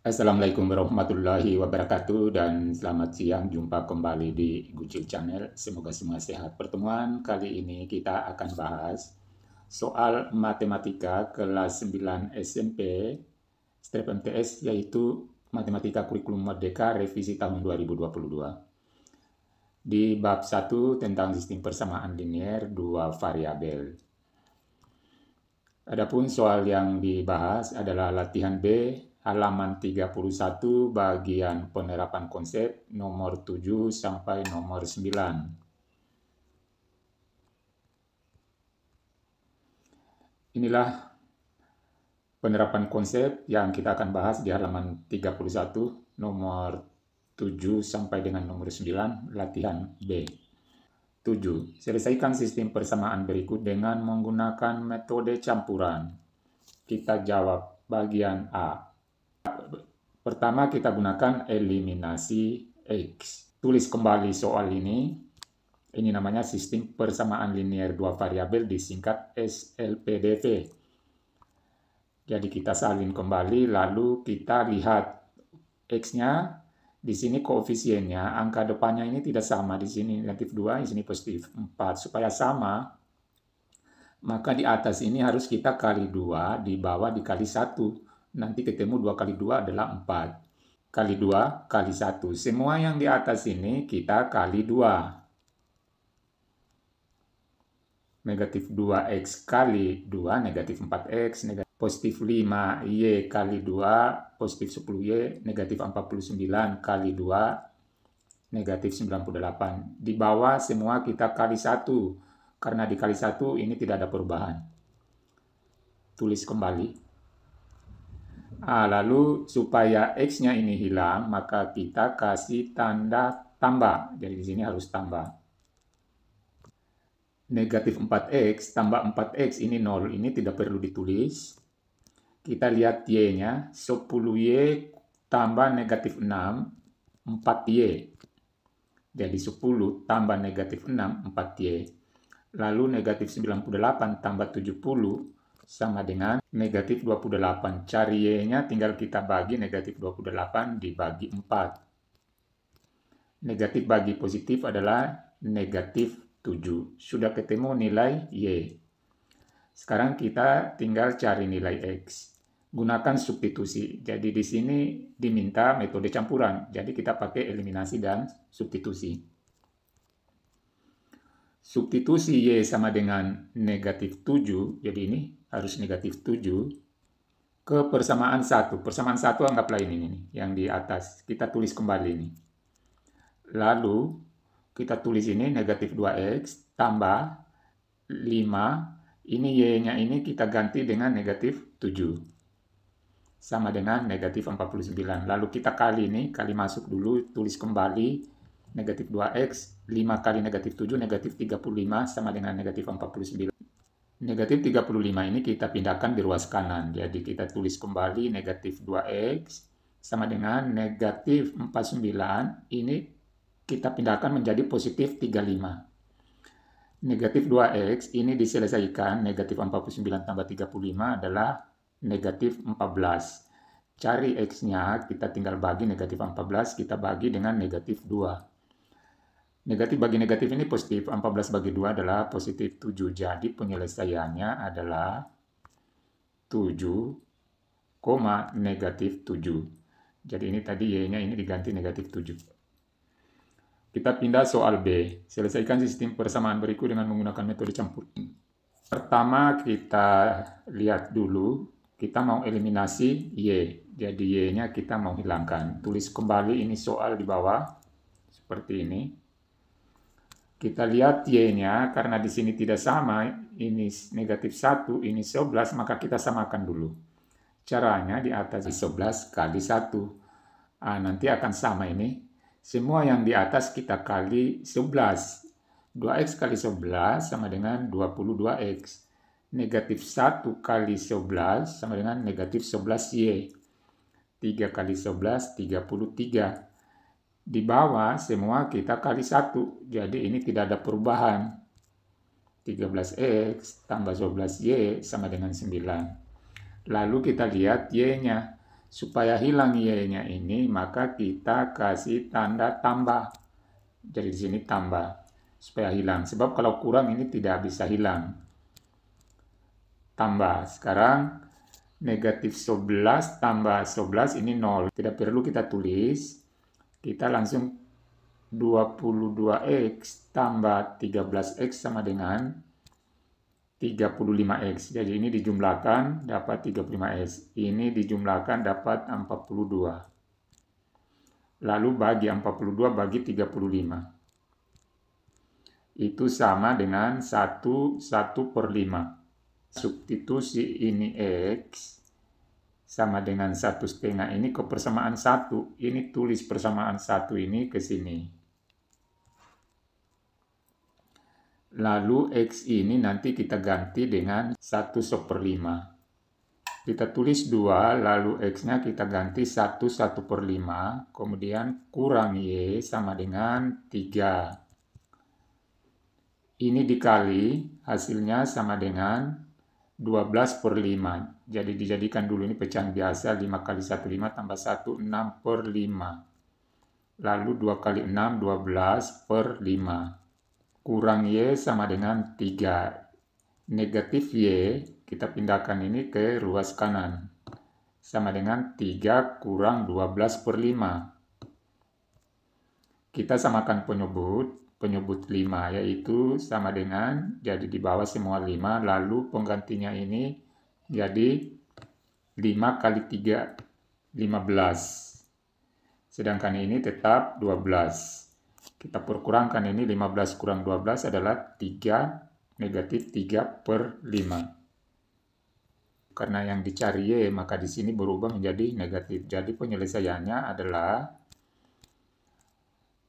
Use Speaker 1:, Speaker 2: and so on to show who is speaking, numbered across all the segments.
Speaker 1: Assalamualaikum warahmatullahi wabarakatuh dan selamat siang jumpa kembali di Gucil Channel. Semoga semua sehat. Pertemuan kali ini kita akan bahas soal matematika kelas 9 SMP strip MTS yaitu Matematika Kurikulum Merdeka revisi tahun 2022. Di bab 1 tentang sistem persamaan linier dua variabel. Adapun soal yang dibahas adalah latihan B halaman 31 bagian penerapan konsep nomor 7 sampai nomor 9. Inilah penerapan konsep yang kita akan bahas di halaman 31 nomor 7 sampai dengan nomor 9 latihan B. 7. Selesaikan sistem persamaan berikut dengan menggunakan metode campuran. Kita jawab bagian A. Pertama kita gunakan eliminasi X. Tulis kembali soal ini. Ini namanya sistem persamaan linear dua variabel disingkat SLPDT Jadi kita salin kembali lalu kita lihat X-nya di sini koefisiennya, angka depannya ini tidak sama. Di sini negatif 2, di sini positif 4. Supaya sama, maka di atas ini harus kita kali 2, di bawah dikali 1 nanti ketemu 2 kali 2 adalah 4. Kali 2, kali 1. Semua yang di atas ini kita kali 2. Negatif 2x kali 2, negatif 4x, negatif positif 5y kali 2, positif 10y, negatif 49 kali 2, negatif 98. Di bawah semua kita kali 1, karena dikali 1 ini tidak ada perubahan. Tulis kembali. A. Ah, lalu supaya X-nya ini hilang, maka kita kasih tanda tambah. Jadi di sini harus tambah. Negatif 4X tambah 4X ini 0. Ini tidak perlu ditulis. Kita lihat Y-nya. 10Y tambah negatif 6, 4Y. Jadi 10 tambah negatif 6, 4Y. Lalu negatif 98 tambah 70, sama dengan negatif 28. Cari Y-nya tinggal kita bagi negatif 28 dibagi 4. Negatif bagi positif adalah negatif 7. Sudah ketemu nilai Y. Sekarang kita tinggal cari nilai X. Gunakan substitusi. Jadi di sini diminta metode campuran. Jadi kita pakai eliminasi dan substitusi substitusi Y sama dengan negatif 7, jadi ini harus negatif 7, ke persamaan 1. Persamaan 1 anggaplah ini, ini yang di atas. Kita tulis kembali ini. Lalu, kita tulis ini negatif 2X tambah 5. Ini Y-nya ini kita ganti dengan negatif 7 sama dengan negatif 49. Lalu kita kali ini, kali masuk dulu, tulis kembali negatif 2x, 5 kali negatif 7, negatif 35 sama dengan negatif 49. Negatif 35 ini kita pindahkan di ruas kanan, jadi kita tulis kembali negatif 2x sama dengan negatif 49, ini kita pindahkan menjadi positif 35. Negatif 2x ini diselesaikan, negatif 49 tambah 35 adalah negatif 14. Cari x-nya, kita tinggal bagi negatif 14, kita bagi dengan negatif 2 Negatif bagi negatif ini positif, 14 bagi 2 adalah positif 7. Jadi penyelesaiannya adalah 7, negatif 7. Jadi ini tadi Y-nya ini diganti negatif 7. Kita pindah soal B. Selesaikan sistem persamaan berikut dengan menggunakan metode campur. Pertama kita lihat dulu, kita mau eliminasi Y. Jadi Y-nya kita mau hilangkan. Tulis kembali ini soal di bawah, seperti ini kita lihat Y-nya, karena di sini tidak sama, ini negatif 1, ini 11, maka kita samakan dulu. Caranya di atas 11 kali 1. Ah, nanti akan sama ini. Semua yang di atas kita kali 11. 2x kali 11 sama dengan 22x. Negatif 1 kali 11 sama dengan negatif 11y. 3 kali 11, 33 di bawah semua kita kali satu jadi ini tidak ada perubahan 13x tambah 12y sama dengan 9 lalu kita lihat y-nya supaya hilang y-nya ini maka kita kasih tanda tambah jadi di sini tambah supaya hilang sebab kalau kurang ini tidak bisa hilang tambah sekarang negatif 11 tambah 11 ini 0 tidak perlu kita tulis kita langsung 22x tambah 13x sama dengan 35x. Jadi ini dijumlahkan dapat 35x. Ini dijumlahkan dapat 42. Lalu bagi 42 bagi 35. Itu sama dengan 1, 1 per 5. Substitusi ini x sama dengan satu setengah ini ke persamaan satu. Ini tulis persamaan satu ini ke sini. Lalu X ini nanti kita ganti dengan satu 1 seperlima. Kita tulis dua lalu X-nya kita ganti satu 1 per 5, kemudian kurang Y sama dengan tiga Ini dikali, hasilnya sama dengan 12 per 5. Jadi dijadikan dulu ini pecahan biasa 5 kali 1 5 tambah 1 6 per 5. Lalu 2 kali 6 12 per 5. Kurang Y sama dengan 3. Negatif Y kita pindahkan ini ke ruas kanan. Sama dengan 3 kurang 12 per 5. Kita samakan penyebut penyebut 5 yaitu sama dengan jadi di bawah semua 5 lalu penggantinya ini jadi 5 kali 3 15 sedangkan ini tetap 12 kita perkurangkan ini 15 kurang 12 adalah 3 negatif 3 per 5 karena yang dicari Y eh, maka di sini berubah menjadi negatif jadi penyelesaiannya adalah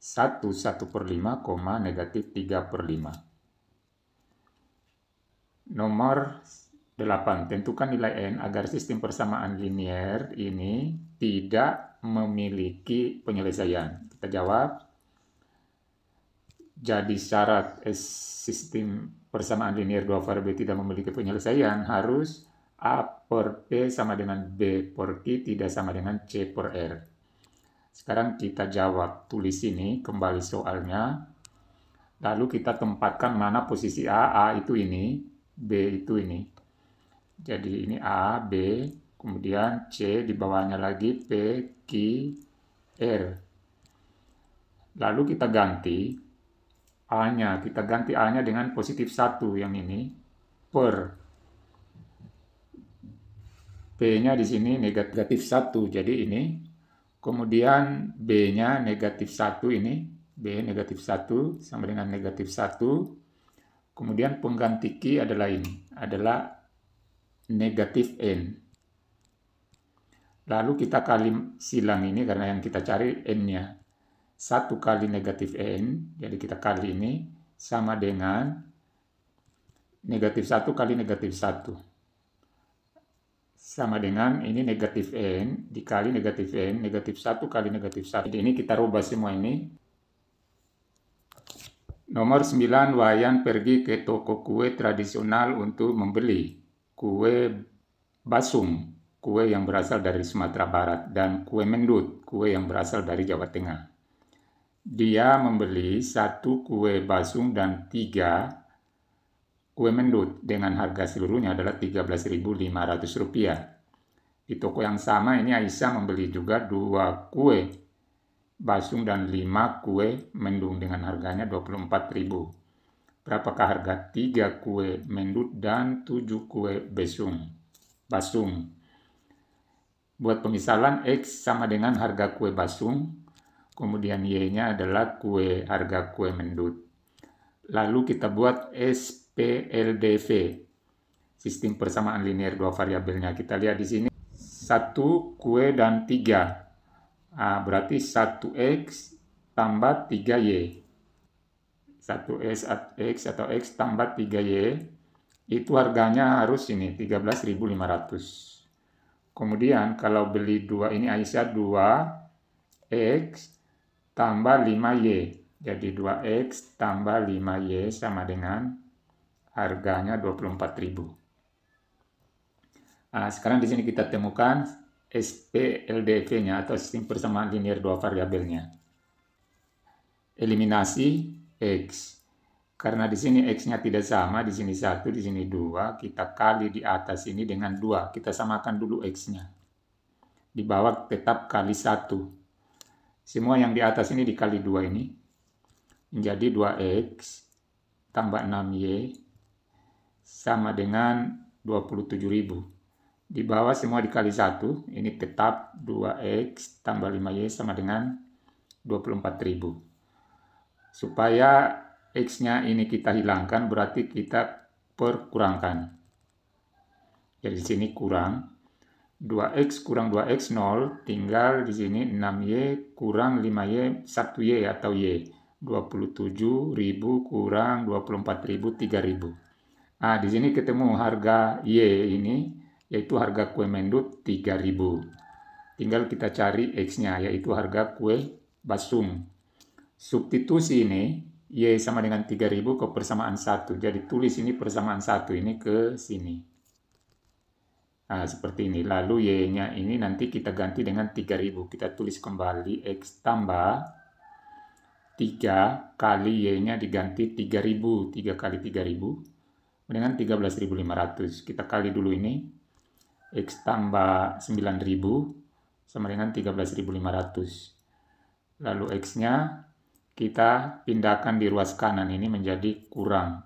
Speaker 1: 1 1 per 5, koma negatif 3 per 5. Nomor 8. Tentukan nilai N agar sistem persamaan linier ini tidak memiliki penyelesaian. Kita jawab. Jadi syarat S sistem persamaan linier 2 variabel tidak memiliki penyelesaian harus A per P sama dengan B per Q tidak sama dengan C per R. Sekarang kita jawab, tulis ini kembali soalnya. Lalu kita tempatkan mana posisi A, A itu ini, B itu ini. Jadi ini A, B, kemudian C di bawahnya lagi P, Q, R. Lalu kita ganti A-nya, kita ganti A-nya dengan positif 1 yang ini, per. P-nya di sini negatif 1, jadi ini Kemudian B-nya negatif 1 ini, B negatif 1 sama dengan negatif 1. Kemudian pengganti Q adalah ini, adalah negatif N. Lalu kita kali silang ini karena yang kita cari N-nya. 1 kali negatif N, jadi kita kali ini sama dengan negatif 1 kali negatif 1 sama dengan ini negatif N dikali negatif N, negatif satu kali negatif satu Jadi ini kita rubah semua ini. Nomor 9, Wayan pergi ke toko kue tradisional untuk membeli kue basung kue yang berasal dari Sumatera Barat, dan kue mendut, kue yang berasal dari Jawa Tengah. Dia membeli satu kue basung dan tiga Kue mendut dengan harga seluruhnya adalah Rp13.500. Di toko yang sama ini Aisyah membeli juga dua kue basung dan 5 kue mendung dengan harganya 24.000. Berapakah harga 3 kue mendut dan 7 kue besung? Basung. Buat pemisalan X sama dengan harga kue basung, kemudian Y-nya adalah kue harga kue mendut. Lalu kita buat S PLDV, sistem persamaan linear dua variabelnya. Kita lihat di sini 1, kue, dan 3. Nah, berarti 1x tambah 3y. 1x atau x tambah 3y itu harganya harus ini 13.500. Kemudian kalau beli dua ini Aisyah 2x tambah 5y. Jadi 2x tambah 5y sama dengan harganya 24.000. Nah, sekarang di sini kita temukan SPLDV-nya atau sistem persamaan linear dua variabelnya. Eliminasi X. Karena di sini X-nya tidak sama, di sini satu, di sini dua, kita kali di atas ini dengan dua. Kita samakan dulu X-nya. Di bawah tetap kali satu. Semua yang di atas ini dikali dua ini. Menjadi 2X tambah 6Y sama dengan 27.000. Di bawah semua dikali 1, ini tetap 2x tambah 5y sama dengan 24.000. Supaya x-nya ini kita hilangkan, berarti kita perkurangkan. Jadi di sini kurang. 2x kurang 2x 0, tinggal di sini 6y kurang 5y, 1y atau y. 27.000 kurang 24.000, 3.000. Nah, di sini ketemu harga Y ini, yaitu harga kue mendut 3000 Tinggal kita cari X-nya, yaitu harga kue basung. Substitusi ini, Y sama dengan 3000 ke persamaan 1. Jadi tulis ini persamaan 1, ini ke sini. Nah, seperti ini. Lalu Y-nya ini nanti kita ganti dengan 3000. Kita tulis kembali X tambah 3 kali Y-nya diganti 3000. 3 kali 3000 dengan 13.500. Kita kali dulu ini. X tambah 9.000 sama dengan 13.500. Lalu X-nya kita pindahkan di ruas kanan ini menjadi kurang.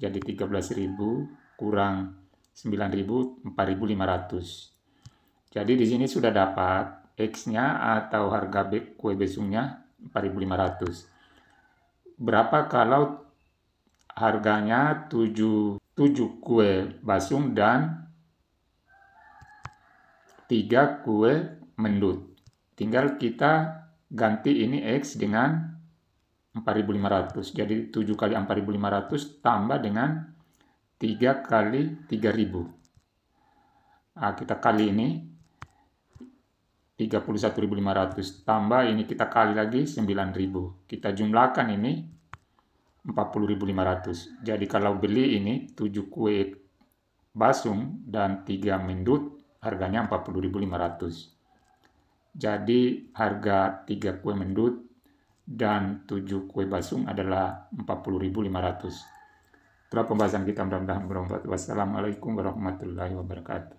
Speaker 1: Jadi 13.000 kurang 9.000, 4.500. Jadi di sini sudah dapat X-nya atau harga kue besungnya 4.500. Berapa kalau Harganya 7, 7 kue basung dan 3 kue mendut. Tinggal kita ganti ini X dengan 4.500. Jadi 7 kali 4.500 tambah dengan 3 kali 3.000. Nah, kita kali ini 31.500. Tambah ini kita kali lagi 9.000. Kita jumlahkan ini 40.500. Jadi kalau beli ini 7 kue basung dan 3 mendut harganya 40.500. Jadi harga 3 kue mendut dan 7 kue basung adalah 40.500. Itulah pembahasan kita mudah-mudahan bermanfaat. Wassalamualaikum warahmatullahi wabarakatuh.